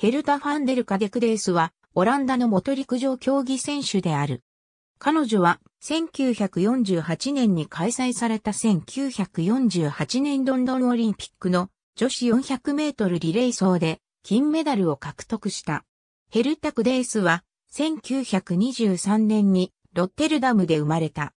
ヘルタ・ファンデル・カデクデースは、オランダの元陸上競技選手である。彼女は、1948年に開催された1948年ロンドンオリンピックの女子400メートルリレー走で金メダルを獲得した。ヘルタ・クデースは、1923年にロッテルダムで生まれた。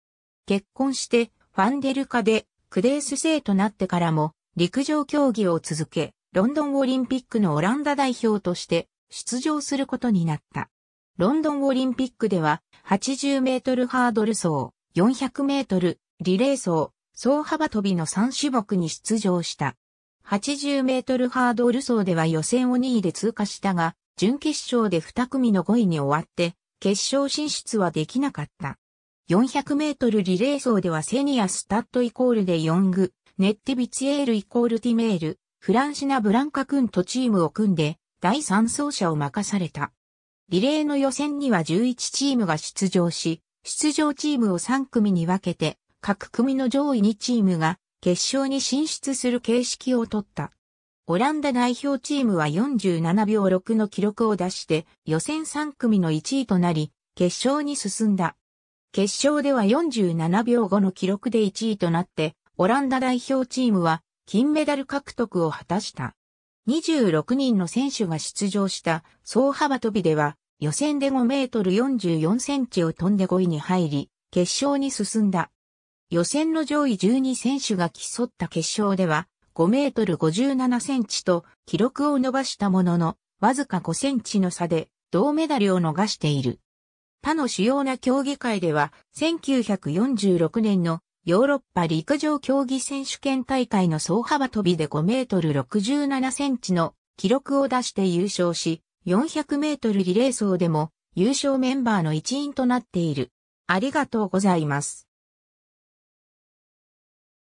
結婚して、ファンデルカで、クデース生となってからも、陸上競技を続け、ロンドンオリンピックのオランダ代表として出場することになった。ロンドンオリンピックでは80メートルハードル走、400メートル、リレー走、走幅跳びの3種目に出場した。80メートルハードル走では予選を2位で通過したが、準決勝で2組の5位に終わって、決勝進出はできなかった。400メートルリレー走ではセニアスタッドイコールで4グ、ネッテビツエールイコールティメール、フランシナ・ブランカ君とチームを組んで、第3走者を任された。リレーの予選には11チームが出場し、出場チームを3組に分けて、各組の上位2チームが決勝に進出する形式をとった。オランダ代表チームは47秒6の記録を出して予選3組の1位となり、決勝に進んだ。決勝では47秒5の記録で1位となって、オランダ代表チームは金メダル獲得を果たした。26人の選手が出場した総幅跳びでは予選で5メートル44センチを飛んで5位に入り決勝に進んだ。予選の上位12選手が競った決勝では5メートル57センチと記録を伸ばしたもののわずか5センチの差で銅メダルを逃している。他の主要な競技会では1946年のヨーロッパ陸上競技選手権大会の総幅跳びで5メートル67センチの記録を出して優勝し、400メートルリレー走でも優勝メンバーの一員となっている。ありがとうございます。